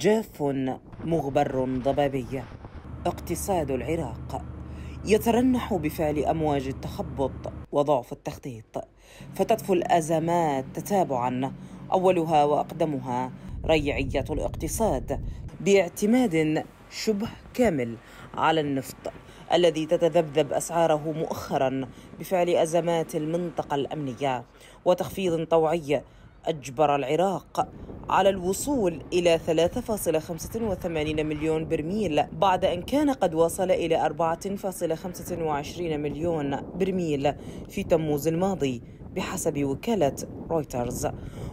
جاف مغبر ضبابي اقتصاد العراق يترنح بفعل امواج التخبط وضعف التخطيط فتطفو الازمات تتابعا اولها واقدمها ريعيه الاقتصاد باعتماد شبه كامل على النفط الذي تتذبذب اسعاره مؤخرا بفعل ازمات المنطقه الامنيه وتخفيض طوعي اجبر العراق على الوصول إلى 3.85 مليون برميل بعد أن كان قد وصل إلى 4.25 مليون برميل في تموز الماضي بحسب وكالة رويترز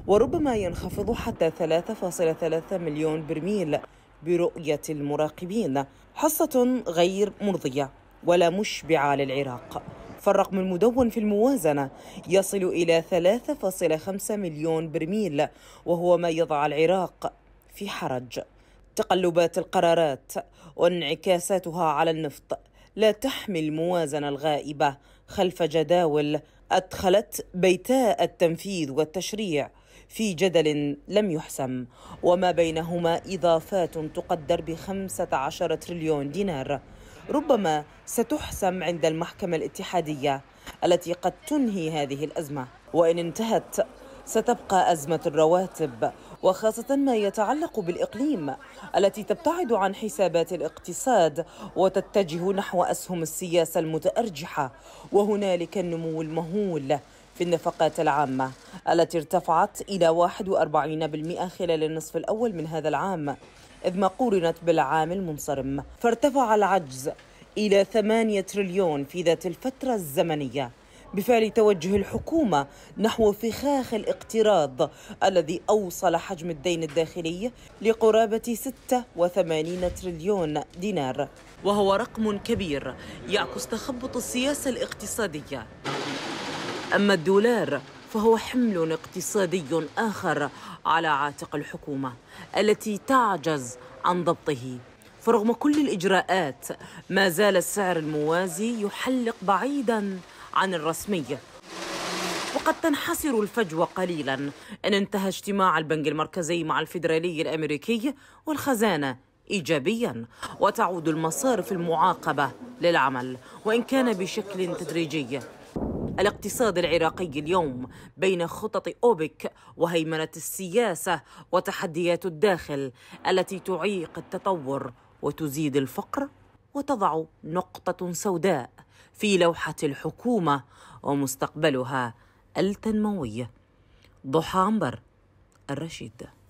وربما ينخفض حتى 3.3 مليون برميل برؤية المراقبين حصة غير مرضية ولا مشبعة للعراق فالرقم المدون في الموازنة يصل إلى 3.5 مليون برميل وهو ما يضع العراق في حرج تقلبات القرارات وانعكاساتها على النفط لا تحمي الموازنة الغائبة خلف جداول أدخلت بيتاء التنفيذ والتشريع في جدل لم يحسم وما بينهما إضافات تقدر بخمسة عشر تريليون دينار ربما ستحسم عند المحكمة الاتحادية التي قد تنهي هذه الأزمة وإن انتهت ستبقى أزمة الرواتب وخاصة ما يتعلق بالإقليم التي تبتعد عن حسابات الاقتصاد وتتجه نحو أسهم السياسة المتأرجحة وهنالك النمو المهول في النفقات العامة التي ارتفعت إلى 41% خلال النصف الأول من هذا العام إذ ما قورنت بالعام المنصرم فارتفع العجز إلى 8 تريليون في ذات الفترة الزمنية بفعل توجه الحكومة نحو فخاخ الاقتراض الذي أوصل حجم الدين الداخلي لقرابة 86 تريليون دينار وهو رقم كبير يعكس تخبط السياسة الاقتصادية أما الدولار فهو حمل اقتصادي آخر على عاتق الحكومة التي تعجز عن ضبطه فرغم كل الإجراءات ما زال السعر الموازي يحلق بعيدا عن الرسمي وقد تنحسر الفجوة قليلا إن انتهى اجتماع البنك المركزي مع الفيدرالي الأمريكي والخزانة إيجابيا وتعود المصارف المعاقبة للعمل وإن كان بشكل تدريجي الاقتصاد العراقي اليوم بين خطط أوبك وهيمنة السياسة وتحديات الداخل التي تعيق التطور وتزيد الفقر وتضع نقطة سوداء في لوحة الحكومة ومستقبلها التنموي ضحى عنبر الرشيد